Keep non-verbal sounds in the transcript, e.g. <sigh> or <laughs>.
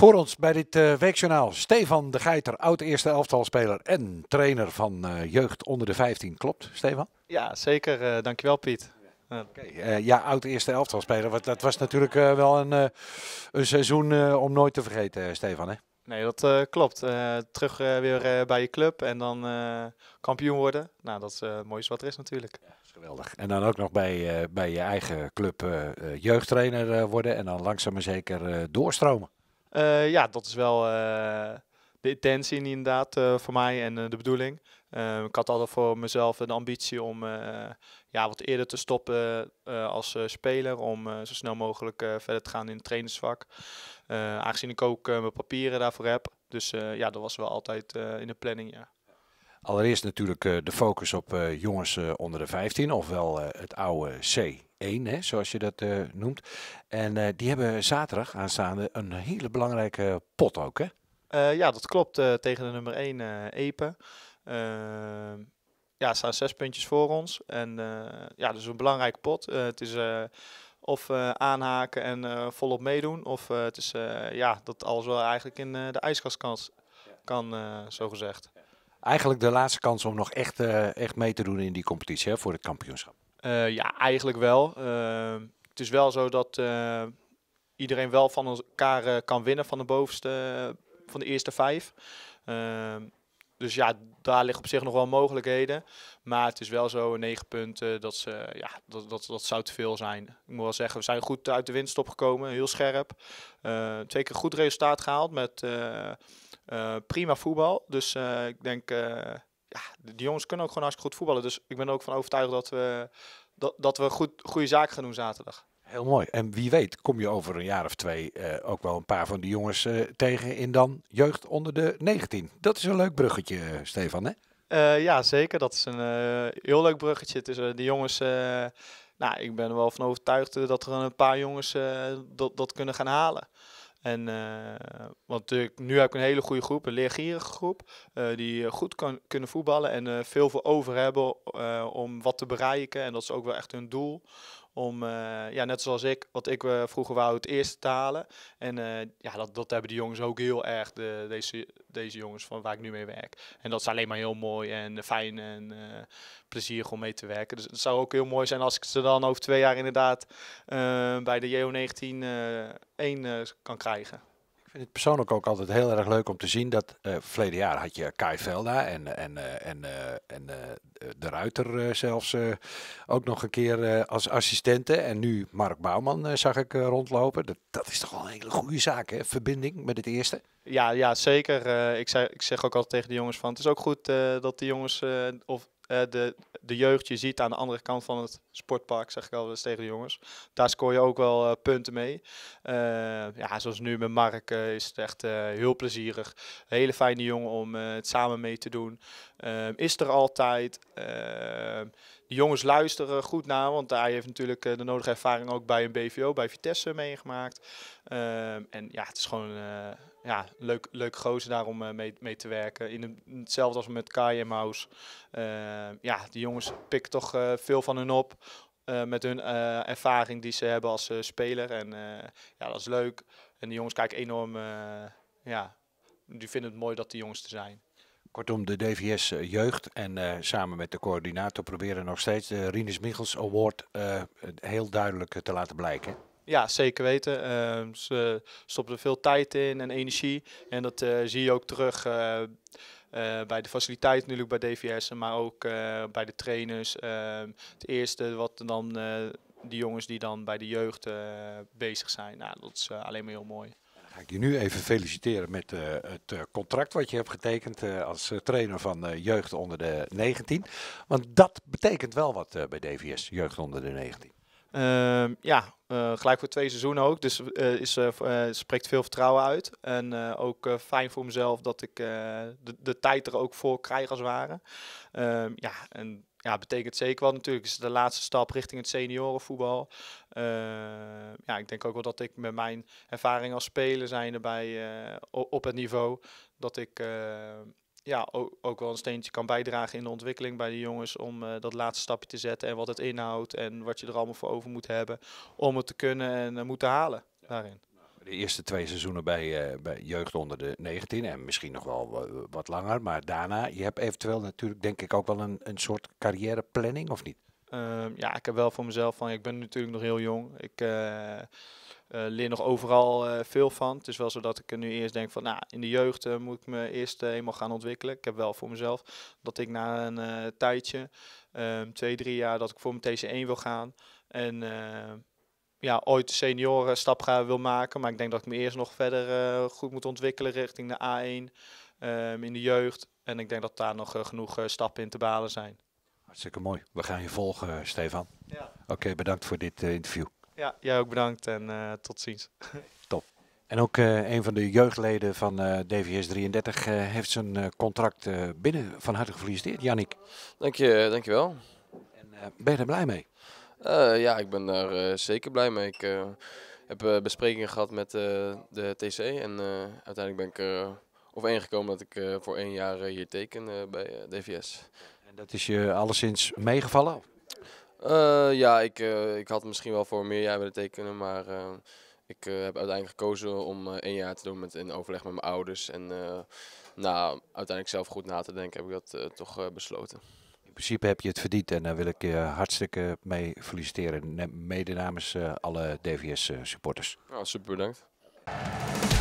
Voor ons bij dit eh, weekjournaal Stefan de Geiter, oud-eerste elftalspeler en trainer van eh, jeugd onder de 15. Klopt, Stefan? Ja, zeker. Eh, dankjewel Piet. ja, oud-eerste elftalspeler. Want dat was natuurlijk wel een, een seizoen om nooit te vergeten, Stefan. Hè? Nee, dat klopt. terug weer bij je club en dan kampioen worden. Nou, dat is het mooiste wat er is natuurlijk. Ja. Geweldig. En dan ook nog bij, bij je eigen club jeugdtrainer worden en dan langzaam maar zeker doorstromen. Eh, ja, dat is wel eh, de intentie inderdaad uh, voor mij en de bedoeling. Ehm, ik had altijd voor mezelf de ambitie om ja, wat eerder te stoppen als speler. Om zo snel mogelijk verder te gaan in het trainersvak. aangezien ik ook mijn papieren daarvoor heb. Dus ja, dat was wel altijd in de planning, ja. Allereerst natuurlijk de focus op jongens onder de 15, ofwel het oude C 1, hè, zoals je dat eh, noemt. En eh, die hebben zaterdag aanstaande een hele belangrijke pot ook, hè? Eh, ja, dat klopt. tegen de nummer 1 Epe. Ehm, ja, staan zes puntjes voor ons. En ja, dus een belangrijke pot. het is of aanhaken en volop meedoen. Of het is ja, dat alles wel eigenlijk in de ijskast kan, kan zo gezegd. Eigenlijk de laatste kans om nog echt, echt mee te doen in die competitie hè, voor het kampioenschap. Eh, ja, eigenlijk wel. Eh, het is wel zo dat eh, iedereen wel van elkaar kan winnen van de bovenste, van de eerste vijf. Dus ja, daar liggen op zich nog wel mogelijkheden. Maar het is wel zo, negen punten, dat, ze, ja, dat, dat, dat zou te veel zijn. Ik moet wel zeggen, we zijn goed uit de winst opgekomen, heel scherp. Uh, twee keer goed resultaat gehaald met prima voetbal. Dus ik denk ja, de jongens kunnen ook gewoon hartstikke goed voetballen. Dus ik ben ook van overtuigd dat we, dat, dat we goed, goede zaak gaan doen zaterdag. Heel mooi. En wie weet kom je over een jaar of twee eh, ook wel een paar van die jongens eh, tegen in dan jeugd onder de 19. Dat is een leuk bruggetje, eh, Stefan, hè? ja, zeker. Dat is een heel leuk bruggetje. de jongens... nou, ik ben er wel van overtuigd dat er een paar jongens dat, dat kunnen gaan halen. En, eh, want nu heb ik een hele goede groep, een leergierige groep, eh, die eh, goed kan, kunnen voetballen en veel voor over hebben om wat te bereiken. En dat is ook wel echt hun doel, om, eh, ja, net zoals ik, wat ik eh, vroeger wou, het eerste te halen. En eh, ja, dat, dat hebben de jongens ook heel erg, de, deze, deze jongens van waar ik nu mee werk. En dat is alleen maar heel mooi en fijn en plezierig om mee te werken. Dus het zou ook heel mooi zijn als ik ze dan over twee jaar inderdaad bij de JO19 1 kan krijgen vind het persoonlijk ook altijd heel erg leuk om te zien dat uh, verleden jaar had je Kai Velda en, eh, en, eh, en, en de Ruiter zelfs ook nog een keer als assistenten. En nu Mark Bouwman zag ik rondlopen. Dat, dat is toch wel een hele goede zaak, hè? Verbinding met het eerste. Ja, ja zeker. ik, zei, ik zeg ook altijd tegen de jongens van het is ook goed dat de jongens of de de jeugd, je ziet aan de andere kant van het sportpark, zeg ik al eens tegen de jongens. Daar scoor je ook wel eh, punten mee. Eh, ja, zoals nu met Mark eh, is het echt heel plezierig. Hele fijne jongen om het samen mee te doen. Ehm, is er altijd. Ehm, de jongens luisteren goed naar, want hij heeft natuurlijk eh, de nodige ervaring ook bij een BVO, bij Vitesse meegemaakt. Ehm, en ja, het is gewoon uh, ja, leuk, leuk gozer daarom eh, mee, mee te werken. In hetzelfde als met KM House. Uh, ja, die jongens pikken toch veel van hun op. met hun ervaring die ze hebben als speler. En ja, dat is leuk. En die jongens kijken enorm, ja, die vinden het mooi dat die jongens er zijn. Kortom, de DVS eh, Jeugd en eh, samen met de coördinator proberen nog steeds de Rinus Michels Award eh, heel duidelijk te laten blijken. Ja, zeker weten. Uh, ze stoppen er veel tijd in en energie. En dat zie je ook terug bij de faciliteiten natuurlijk bij DVS, maar ook bij de trainers. Ehm, het eerste wat dan de jongens die dan bij de jeugd bezig zijn, nou, dat is alleen maar heel mooi ik je nu even feliciteren met eh, het eh, contract wat je hebt getekend eh, als trainer van jeugd onder de 19. Want dat betekent wel wat bij DVS, jeugd onder de 19. Ehm, ja, gelijk voor twee seizoenen ook. Dus is, spreekt veel vertrouwen uit. En ook fijn voor mezelf dat ik de, de, tijd er ook voor krijg als het ware. Ehm, ja, en ja, betekent zeker wel natuurlijk. Het de laatste stap richting het seniorenvoetbal. Uh, ja, ik denk ook wel dat ik met mijn ervaring als speler zijn erbij eh, op het niveau, dat ik eh, ja, ook, ook, wel een steentje kan bijdragen in de ontwikkeling bij de jongens om dat laatste stapje te zetten en wat het inhoudt en wat je er allemaal voor over moet hebben om het te kunnen en moeten halen daarin eerste twee seizoenen bij, eh, bij jeugd onder de 19 en misschien nog wel eh, wat langer. Maar daarna, je hebt eventueel natuurlijk denk ik ook wel een, een soort carrièreplanning of niet? Ehm, ja, ik heb wel voor mezelf van, ik ben natuurlijk nog heel jong. Ik eh, leer nog overal veel van. Het is wel zo dat ik er nu eerst denk van, nou, in de jeugd moet ik me eerst eenmaal gaan ontwikkelen. Ik heb wel voor mezelf dat ik na een tijdje, ehm, twee, drie jaar, dat ik voor mijn TC1 wil gaan. En ehm, ja, ooit de senioren stap wil maken. Maar ik denk dat ik me eerst nog verder eh, goed moet ontwikkelen richting de A1 ehm, in de jeugd. En ik denk dat daar nog eh, genoeg eh, stappen in te balen zijn. Hartstikke mooi. We gaan je volgen, Stefan. Ja. Oké, bedankt voor dit interview. Ja, jij ook bedankt en tot ziens. <laughs> Top. En ook een van de jeugdleden van DVS 33 heeft zijn contract binnen. Van harte gefeliciteerd, Jannik. Dank je, dankjewel. En ben je er blij mee? Eh, ja, ik ben daar eh, zeker blij mee. Ik eh, heb besprekingen gehad met de TC en uiteindelijk ben ik er overeengekomen dat ik voor één jaar hier teken bij DVS. En dat is je alleszins meegevallen? ja, ik, ik had misschien wel voor meer jaar willen tekenen, maar ik heb uiteindelijk gekozen om één jaar te doen met, in overleg met mijn ouders. En na nou, uiteindelijk zelf goed na te denken heb ik dat toch besloten principe heb je het verdiend en daar wil ik je hartstikke mee feliciteren. Mede namens eh, alle DVS-supporters. Eh, nou, super bedankt.